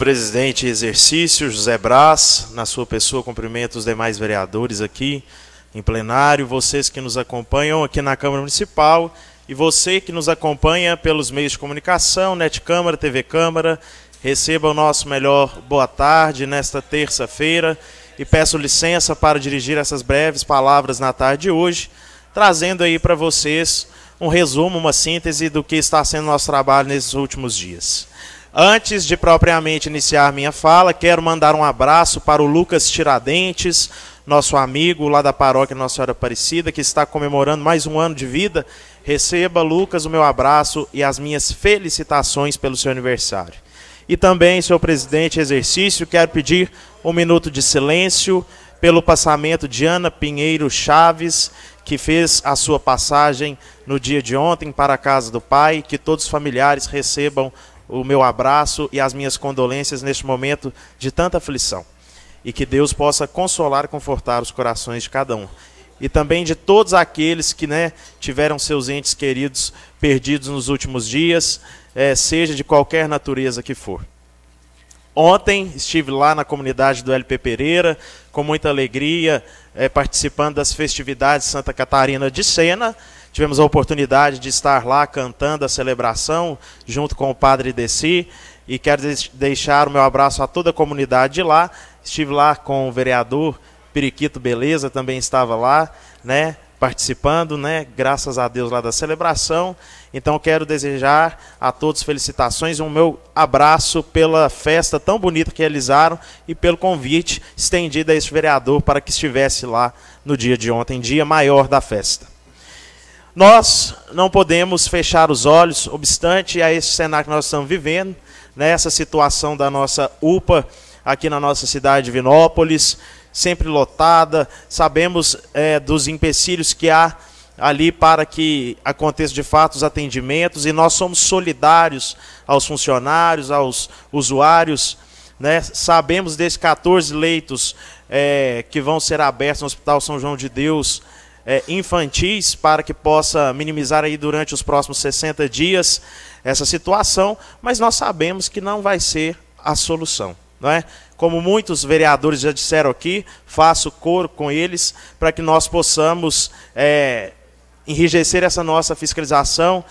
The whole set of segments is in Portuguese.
presidente exercício, José Brás, na sua pessoa, cumprimento os demais vereadores aqui em plenário, vocês que nos acompanham aqui na Câmara Municipal e você que nos acompanha pelos meios de comunicação, Net Câmara, TV Câmara, receba o nosso melhor boa tarde nesta terça-feira e peço licença para dirigir essas breves palavras na tarde de hoje, trazendo aí para vocês um resumo, uma síntese do que está sendo nosso trabalho nesses últimos dias. Antes de propriamente iniciar minha fala, quero mandar um abraço para o Lucas Tiradentes, nosso amigo lá da paróquia Nossa Senhora Aparecida, que está comemorando mais um ano de vida. Receba, Lucas, o meu abraço e as minhas felicitações pelo seu aniversário. E também, senhor presidente exercício, quero pedir um minuto de silêncio pelo passamento de Ana Pinheiro Chaves, que fez a sua passagem no dia de ontem para a casa do pai. Que todos os familiares recebam o meu abraço e as minhas condolências neste momento de tanta aflição. E que Deus possa consolar e confortar os corações de cada um. E também de todos aqueles que né, tiveram seus entes queridos perdidos nos últimos dias, é, seja de qualquer natureza que for. Ontem estive lá na comunidade do LP Pereira, com muita alegria, é, participando das festividades Santa Catarina de Sena. Tivemos a oportunidade de estar lá cantando a celebração, junto com o Padre Desi. E quero deixar o meu abraço a toda a comunidade de lá. Estive lá com o vereador Periquito Beleza, também estava lá, né? participando, né? Graças a Deus lá da celebração. Então quero desejar a todos felicitações, um meu abraço pela festa tão bonita que realizaram e pelo convite estendido a esse vereador para que estivesse lá no dia de ontem, dia maior da festa. Nós não podemos fechar os olhos, obstante a esse cenário que nós estamos vivendo, nessa situação da nossa UPA aqui na nossa cidade de Vinópolis sempre lotada, sabemos é, dos empecilhos que há ali para que aconteça de fato os atendimentos e nós somos solidários aos funcionários, aos usuários. Né? Sabemos desses 14 leitos é, que vão ser abertos no Hospital São João de Deus é, infantis para que possa minimizar aí durante os próximos 60 dias essa situação, mas nós sabemos que não vai ser a solução não é? Como muitos vereadores já disseram aqui, faço coro com eles para que nós possamos é, enrijecer essa nossa fiscalização,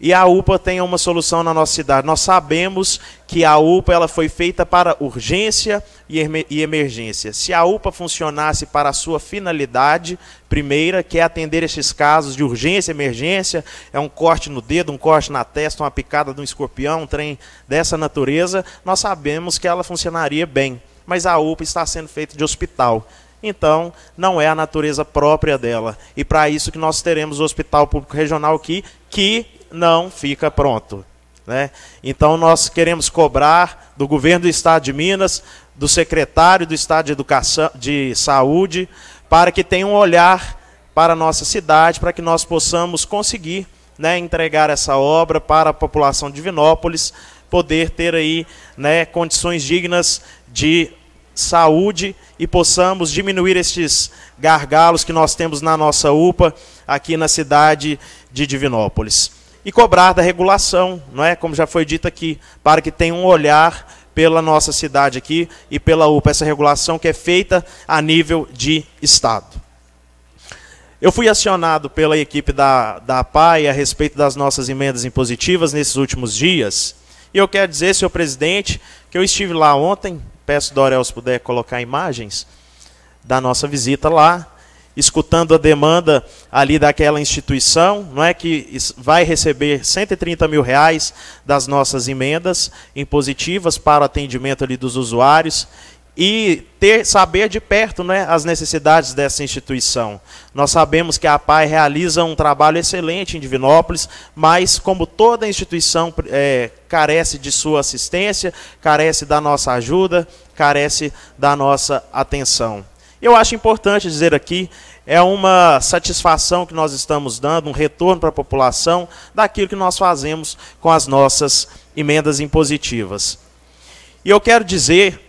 e a UPA tenha uma solução na nossa cidade. Nós sabemos que a UPA ela foi feita para urgência e emergência. Se a UPA funcionasse para a sua finalidade primeira, que é atender esses casos de urgência e emergência, é um corte no dedo, um corte na testa, uma picada de um escorpião, um trem dessa natureza, nós sabemos que ela funcionaria bem. Mas a UPA está sendo feita de hospital. Então, não é a natureza própria dela. E para isso que nós teremos o Hospital Público Regional aqui, que não fica pronto. Né? Então, nós queremos cobrar do governo do Estado de Minas, do secretário do Estado de, Educação, de Saúde, para que tenha um olhar para a nossa cidade, para que nós possamos conseguir né, entregar essa obra para a população de Divinópolis, poder ter aí né, condições dignas de saúde e possamos diminuir estes gargalos que nós temos na nossa UPA aqui na cidade de Divinópolis e cobrar da regulação, não é? Como já foi dito aqui, para que tenha um olhar pela nossa cidade aqui e pela UPA, essa regulação que é feita a nível de Estado. Eu fui acionado pela equipe da, da PAI a respeito das nossas emendas impositivas nesses últimos dias. E eu quero dizer, senhor presidente, que eu estive lá ontem, peço Dorel se puder colocar imagens da nossa visita lá, escutando a demanda ali daquela instituição, não é que vai receber 130 mil reais das nossas emendas impositivas para o atendimento ali dos usuários e ter saber de perto né, as necessidades dessa instituição. Nós sabemos que a PAI realiza um trabalho excelente em Divinópolis, mas como toda instituição é, carece de sua assistência, carece da nossa ajuda, carece da nossa atenção. Eu acho importante dizer aqui, é uma satisfação que nós estamos dando, um retorno para a população daquilo que nós fazemos com as nossas emendas impositivas. E eu quero dizer,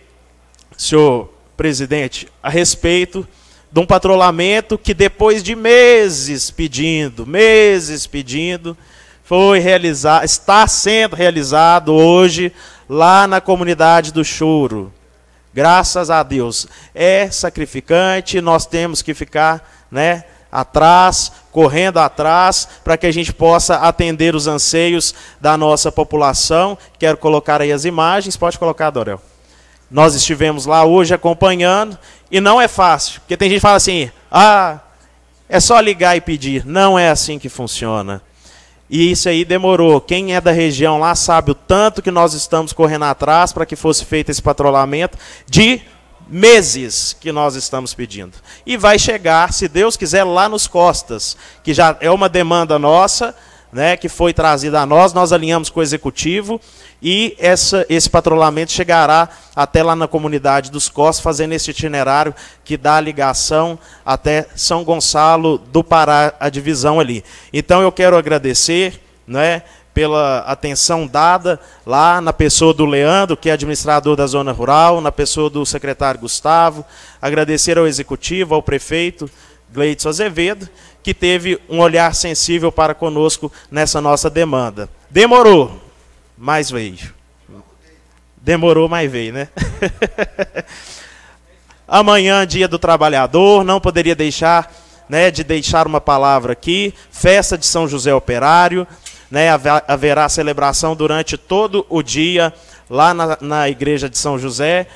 senhor presidente, a respeito de um patrulhamento que depois de meses pedindo, meses pedindo, foi realizado, está sendo realizado hoje lá na comunidade do Choro. Graças a Deus. É sacrificante, nós temos que ficar, né? atrás, correndo atrás, para que a gente possa atender os anseios da nossa população. Quero colocar aí as imagens, pode colocar, Dorel. Nós estivemos lá hoje acompanhando e não é fácil, porque tem gente que fala assim: ah, é só ligar e pedir. Não é assim que funciona. E isso aí demorou. Quem é da região lá sabe o tanto que nós estamos correndo atrás para que fosse feito esse patrulhamento de meses que nós estamos pedindo. E vai chegar, se Deus quiser, lá nos Costas, que já é uma demanda nossa né, que foi trazida a nós, nós alinhamos com o executivo e essa, esse patrulhamento chegará até lá na comunidade dos Costas, fazendo esse itinerário que dá a ligação até São Gonçalo do Pará, a divisão ali. Então eu quero agradecer né, pela atenção dada lá na pessoa do Leandro, que é administrador da zona rural, na pessoa do secretário Gustavo, agradecer ao executivo, ao prefeito Gleitson Azevedo que teve um olhar sensível para conosco nessa nossa demanda. Demorou, mas veio. Demorou, mas veio, né? Amanhã, dia do trabalhador, não poderia deixar né, de deixar uma palavra aqui. Festa de São José Operário, né, haverá celebração durante todo o dia lá na, na igreja de São José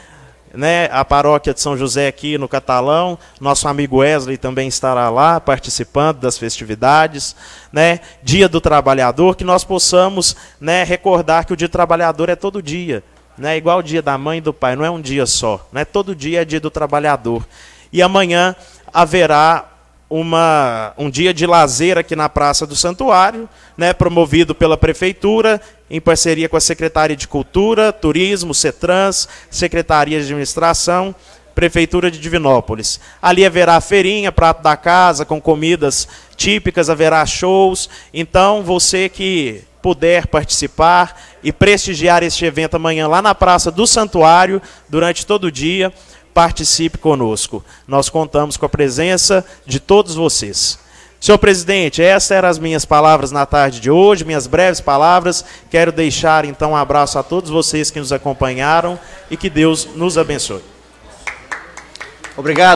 né, a paróquia de São José aqui no Catalão, nosso amigo Wesley também estará lá participando das festividades, né, Dia do Trabalhador, que nós possamos, né, recordar que o Dia do Trabalhador é todo dia, né, igual o Dia da Mãe e do Pai, não é um dia só, né, todo dia é Dia do Trabalhador. E amanhã haverá uma, um dia de lazer aqui na Praça do Santuário, né, promovido pela Prefeitura, em parceria com a Secretaria de Cultura, Turismo, CETRANS, Secretaria de Administração, Prefeitura de Divinópolis. Ali haverá feirinha, prato da casa, com comidas típicas, haverá shows. Então, você que puder participar e prestigiar este evento amanhã lá na Praça do Santuário, durante todo o dia, participe conosco. Nós contamos com a presença de todos vocês. Senhor presidente, essas eram as minhas palavras na tarde de hoje, minhas breves palavras. Quero deixar então um abraço a todos vocês que nos acompanharam e que Deus nos abençoe. Obrigado.